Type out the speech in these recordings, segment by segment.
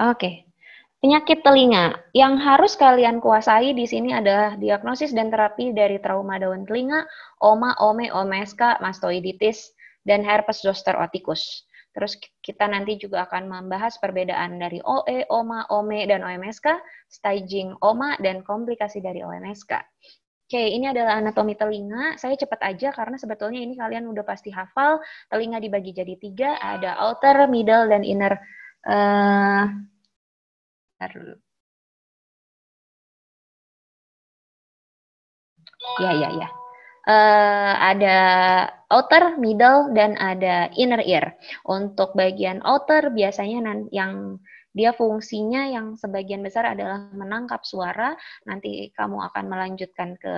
Oke. Penyakit telinga. Yang harus kalian kuasai di sini adalah diagnosis dan terapi dari trauma daun telinga, OMA, OME, omeska, mastoiditis, dan herpes zoster oticus. Terus kita nanti juga akan membahas perbedaan dari OE, OMA, OME, dan OMSK, staging OMA, dan komplikasi dari OMSK. Oke, ini adalah anatomi telinga. Saya cepat aja karena sebetulnya ini kalian udah pasti hafal. Telinga dibagi jadi tiga, ada outer, middle, dan inner Eh, dulu. Ya, ya, ya. Uh, ada outer, middle, dan ada inner ear. Untuk bagian outer biasanya yang dia fungsinya yang sebagian besar adalah menangkap suara. Nanti kamu akan melanjutkan ke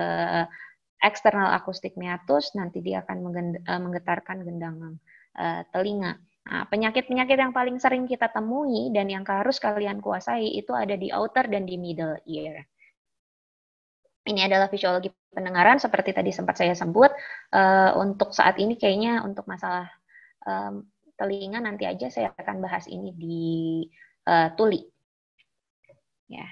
eksternal akustik meatus, nanti dia akan eh, menggetarkan gendangan uh, telinga. Nah, penyakit-penyakit yang paling sering kita temui dan yang harus kalian kuasai itu ada di outer dan di middle ear. Ini adalah fisiologi pendengaran seperti tadi sempat saya sebut. Eh, untuk saat ini kayaknya untuk masalah telinga nanti aja saya akan bahas ini di eh, tuli. Ya.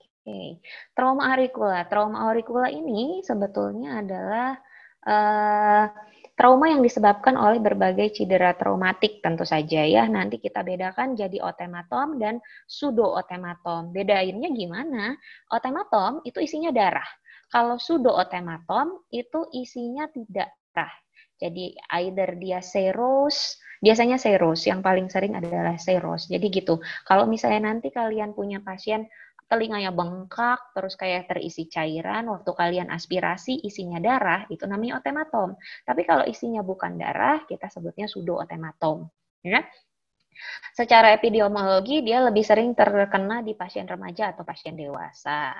Oke. Okay. Trauma aurikula. Trauma aurikula ini sebetulnya adalah uh, Trauma yang disebabkan oleh berbagai cedera traumatik tentu saja ya. Nanti kita bedakan jadi otematom dan sudo otematom. Bedainnya gimana? Otematom itu isinya darah. Kalau sudo otematom itu isinya tidak darah. Jadi either dia seros, biasanya seros, yang paling sering adalah seros. Jadi gitu. Kalau misalnya nanti kalian punya pasien telinganya bengkak, terus kayak terisi cairan, waktu kalian aspirasi isinya darah, itu namanya otematom. Tapi kalau isinya bukan darah, kita sebutnya sudo-otematom. Ya? Kan? Secara epidemiologi, dia lebih sering terkena di pasien remaja atau pasien dewasa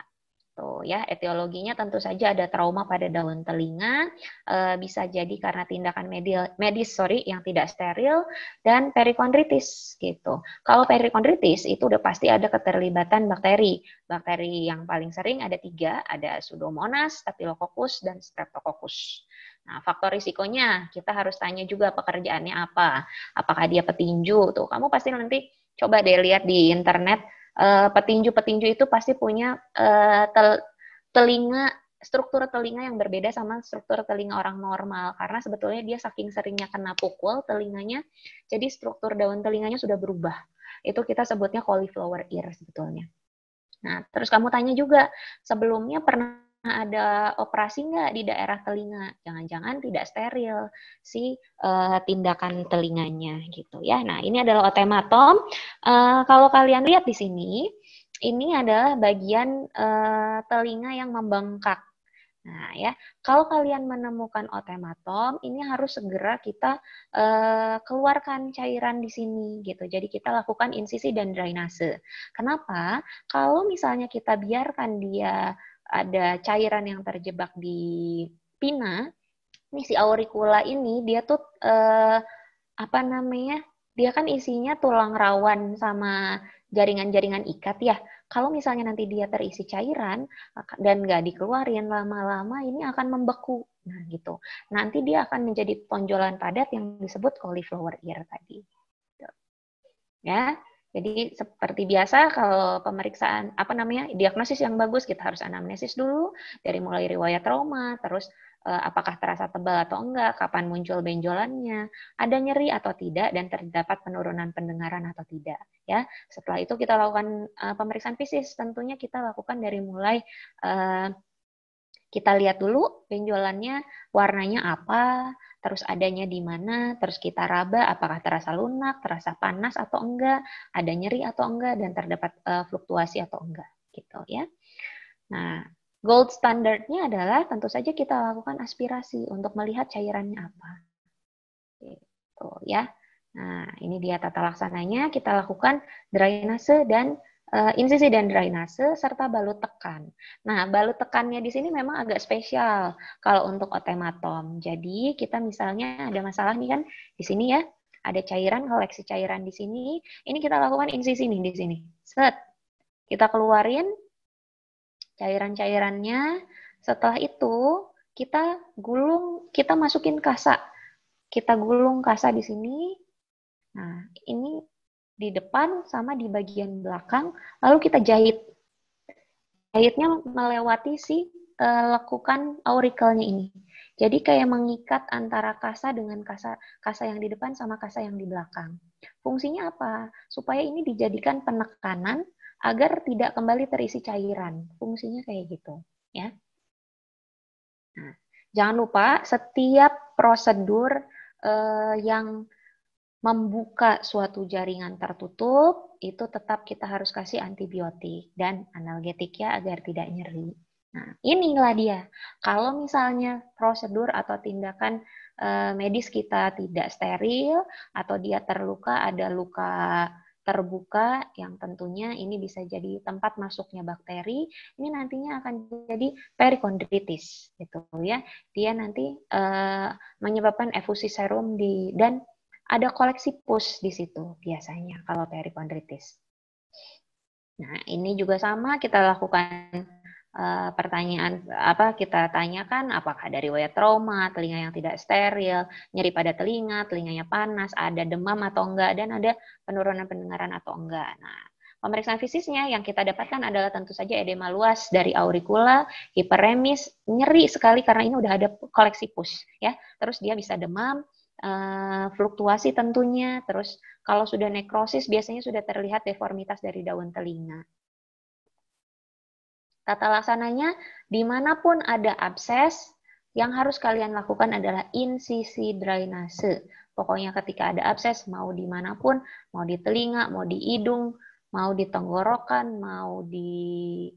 gitu ya. Etiologinya tentu saja ada trauma pada daun telinga, eh, bisa jadi karena tindakan medil, medis sorry yang tidak steril dan perikondritis gitu. Kalau perikondritis itu udah pasti ada keterlibatan bakteri. Bakteri yang paling sering ada tiga, ada Pseudomonas, Staphylococcus, dan Streptococcus. Nah, faktor risikonya kita harus tanya juga pekerjaannya apa. Apakah dia petinju tuh. Kamu pasti nanti coba deh lihat di internet petinju-petinju eh, uh, itu pasti punya uh, tel telinga struktur telinga yang berbeda sama struktur telinga orang normal karena sebetulnya dia saking seringnya kena pukul telinganya jadi struktur daun telinganya sudah berubah itu kita sebutnya cauliflower ear sebetulnya nah terus kamu tanya juga sebelumnya pernah ada operasi nggak di daerah telinga? Jangan-jangan tidak steril si uh, tindakan telinganya gitu ya. Nah, ini adalah otematom. Uh, eh, kalau kalian lihat di sini, ini adalah bagian uh, telinga yang membengkak. Nah, ya, kalau kalian menemukan otematom, ini harus segera kita uh, keluarkan cairan di sini gitu. Jadi kita lakukan insisi dan drainase. Kenapa? Kalau misalnya kita biarkan dia ada cairan yang terjebak di pina, ini si aurikula ini dia tuh eh, apa namanya? Dia kan isinya tulang rawan sama jaringan-jaringan ikat ya. Kalau misalnya nanti dia terisi cairan dan nggak dikeluarin lama-lama ini akan membeku. Nah gitu. Nanti dia akan menjadi tonjolan padat yang disebut cauliflower ear tadi. Gitu. Ya. Jadi seperti biasa kalau pemeriksaan apa namanya diagnosis yang bagus kita harus anamnesis dulu dari mulai riwayat trauma, terus eh, apakah terasa tebal atau enggak, kapan muncul benjolannya, ada nyeri atau tidak dan terdapat penurunan pendengaran atau tidak ya. Setelah itu kita lakukan eh, pemeriksaan fisik tentunya kita lakukan dari mulai eh, kita lihat dulu benjolannya warnanya apa, terus adanya di mana, terus kita raba apakah terasa lunak, terasa panas atau enggak, ada nyeri atau enggak, dan terdapat uh, fluktuasi atau enggak, gitu ya. Nah, gold standardnya adalah tentu saja kita lakukan aspirasi untuk melihat cairannya apa, gitu ya. Nah, ini dia tata laksananya, kita lakukan drainase dan Eh, insisi dan drainase serta balut tekan. Nah, balut tekannya di sini memang agak spesial kalau untuk otematom. Jadi kita misalnya ada masalah nih kan di sini ya, ada cairan koleksi cairan di sini. Ini kita lakukan insisi nih di sini. Set. Kita keluarin cairan-cairannya. Setelah itu kita gulung, kita masukin kasa. Kita gulung kasa di sini. Nah, ini di depan sama di bagian belakang, lalu kita jahit. Jahitnya melewati si uh, lekukan aurikelnya ini. Jadi kayak mengikat antara kasa dengan kasa kasa yang di depan sama kasa yang di belakang. Fungsinya apa? Supaya ini dijadikan penekanan agar tidak kembali terisi cairan. Fungsinya kayak gitu, ya. Nah, jangan lupa setiap prosedur eh, yang membuka suatu jaringan tertutup, itu tetap kita harus kasih antibiotik dan analgetik ya agar tidak nyeri. Nah, inilah dia. Kalau misalnya prosedur atau tindakan eh, medis kita tidak steril atau dia terluka, ada luka terbuka yang tentunya ini bisa jadi tempat masuknya bakteri ini nantinya akan jadi perikondritis gitu ya dia nanti e, menyebabkan efusi serum di dan ada koleksi pus di situ biasanya kalau perikondritis. Nah, ini juga sama kita lakukan e, pertanyaan apa kita tanyakan apakah dari riwayat trauma, telinga yang tidak steril, nyeri pada telinga, telinganya panas, ada demam atau enggak dan ada penurunan pendengaran atau enggak. Nah, Pemeriksaan fisiknya yang kita dapatkan adalah tentu saja edema luas dari aurikula, hiperemis, nyeri sekali karena ini udah ada koleksi pus ya. Terus dia bisa demam, uh, fluktuasi tentunya. Terus kalau sudah nekrosis biasanya sudah terlihat deformitas dari daun telinga. Tata laksananya, dimanapun ada abses, yang harus kalian lakukan adalah insisi drainase. Pokoknya ketika ada abses, mau dimanapun, mau di telinga, mau di hidung, mau di tenggorokan, mau di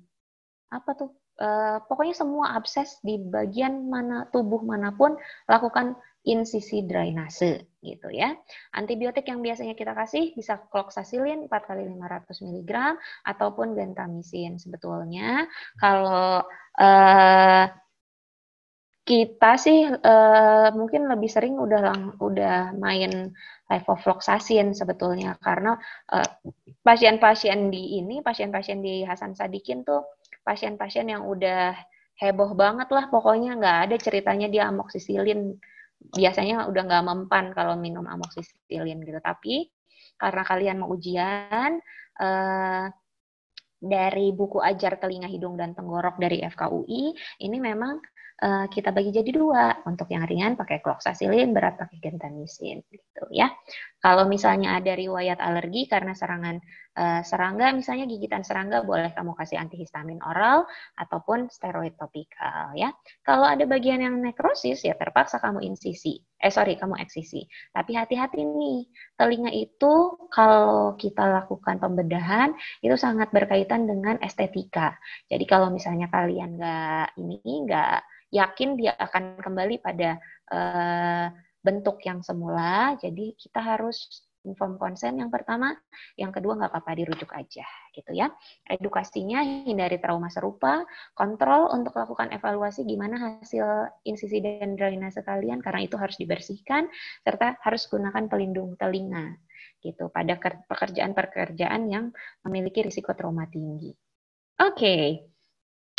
apa tuh? Eh, pokoknya semua abses di bagian mana tubuh manapun lakukan in sisi drainase gitu ya. Antibiotik yang biasanya kita kasih bisa kloksasilin 4 kali 500 mg ataupun gentamisin sebetulnya. Kalau eh, kita sih eh, mungkin lebih sering udah lang, udah main levofloxacin sebetulnya karena eh, pasien-pasien eh, di ini, pasien-pasien di Hasan Sadikin tuh pasien-pasien yang udah heboh banget lah pokoknya nggak ada ceritanya dia amoksisilin biasanya udah nggak mempan kalau minum amoxicillin gitu. Tapi karena kalian mau ujian eh, dari buku ajar telinga hidung dan tenggorok dari FKUI ini memang uh, kita bagi jadi dua. Untuk yang ringan pakai kloxasilin, berat pakai gentamisin gitu ya. Kalau misalnya ada riwayat alergi karena serangan uh, serangga misalnya gigitan serangga boleh kamu kasih antihistamin oral ataupun steroid topikal ya. Kalau ada bagian yang nekrosis ya terpaksa kamu insisi. Eh sorry, kamu eksisi. Tapi hati-hati nih, telinga itu kalau kita lakukan pembedahan itu sangat berkaitan dengan estetika. Jadi kalau misalnya kalian nggak ini nggak yakin dia akan kembali pada eh, bentuk yang semula. Jadi kita harus inform konsen yang pertama, yang kedua nggak apa-apa dirujuk aja gitu ya. Edukasinya hindari trauma serupa, kontrol untuk lakukan evaluasi gimana hasil insisi dan drainase kalian karena itu harus dibersihkan serta harus gunakan pelindung telinga gitu pada pekerjaan-pekerjaan yang memiliki risiko trauma tinggi. Oke, okay.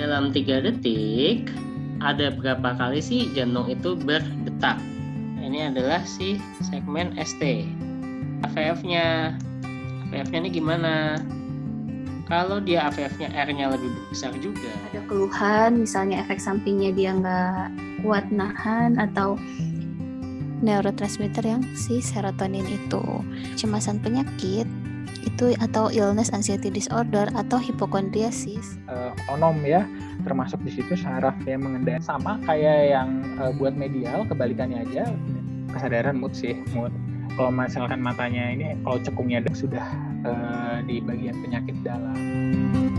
Dalam tiga detik, ada berapa kali sih jantung itu berdetak? Ini adalah si segmen ST. AVF-nya. AVF-nya ini gimana? Kalau dia AVF-nya R-nya lebih besar juga. Ada keluhan, misalnya efek sampingnya dia nggak kuat nahan atau neurotransmitter yang si serotonin itu. cemasan penyakit itu atau illness anxiety disorder atau hipokondriasis. Uh, ya, termasuk di situ saraf yang mengendai sama kayak yang uh, buat medial kebalikannya aja kesadaran mood sih mood. Kalau misalkan matanya ini kalau cekungnya sudah uh, di bagian penyakit dalam.